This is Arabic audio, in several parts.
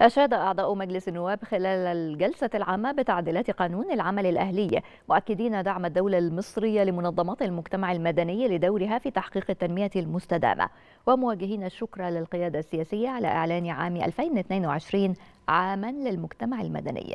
أشاد أعضاء مجلس النواب خلال الجلسة العامة بتعديلات قانون العمل الأهلي مؤكدين دعم الدولة المصرية لمنظمات المجتمع المدني لدورها في تحقيق التنمية المستدامة ومواجهين الشكر للقيادة السياسية على إعلان عام 2022 عاما للمجتمع المدني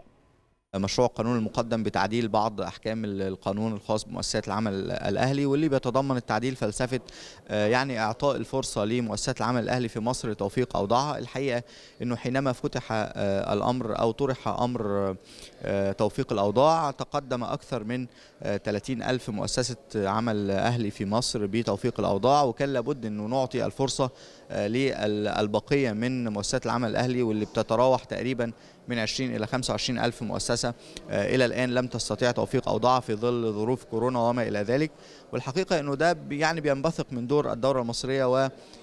مشروع القانون المقدم بتعديل بعض احكام القانون الخاص بمؤسسات العمل الاهلي واللي بيتضمن التعديل فلسفه آه، يعني اعطاء الفرصه لمؤسسات العمل الاهلي في مصر لتوفيق اوضاعها الحقيقه انه حينما فتح آه، الامر او طرح امر آه، توفيق الاوضاع تقدم اكثر من 30 الف مؤسسه عمل اهلي في مصر بتوفيق الاوضاع وكان لابد انه نعطي الفرصه للبقيه من مؤسسات العمل الاهلي واللي بتتراوح تقريبا من 20 الى 25 الف مؤسسه المدرسة آه، إلى الآن لم تستطيع توفيق أوضاعها في ظل ظروف كورونا وما إلى ذلك والحقيقة أنه ده يعني بينبثق من دور الدورة المصرية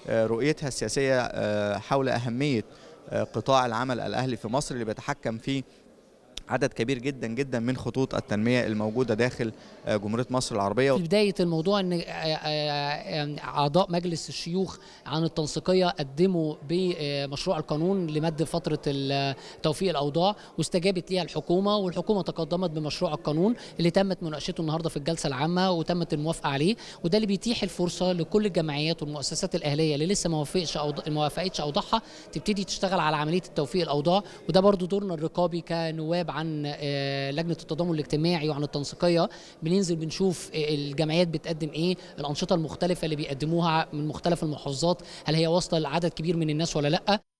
ورؤيتها آه، السياسية آه، حول أهمية قطاع العمل الأهلي في مصر اللي بيتحكم في عدد كبير جدا جدا من خطوط التنميه الموجوده داخل آه، جمهوريه مصر العربيه في بدايه الموضوع ان آه، آه، اعضاء مجلس الشيوخ عن التنسيقيه قدموا بمشروع القانون لمد فتره توفيق الاوضاع واستجابت ليها الحكومه والحكومه تقدمت بمشروع القانون اللي تمت مناقشته النهارده في الجلسه العامه وتمت الموافقه عليه وده اللي بيتيح الفرصه لكل الجمعيات والمؤسسات الاهليه اللي لسه ما وافقش ما وافقتش اوضاعها تبتدي تشتغل على عمليه التوفيق الاوضاع وده برضو دورنا الرقابي كنواب عن عن آه، لجنه التضامن الاجتماعي وعن التنسيقيه بننزل بنشوف آه، الجمعيات بتقدم ايه الانشطه المختلفه اللي بيقدموها من مختلف المحافظات هل هي واصله لعدد كبير من الناس ولا لا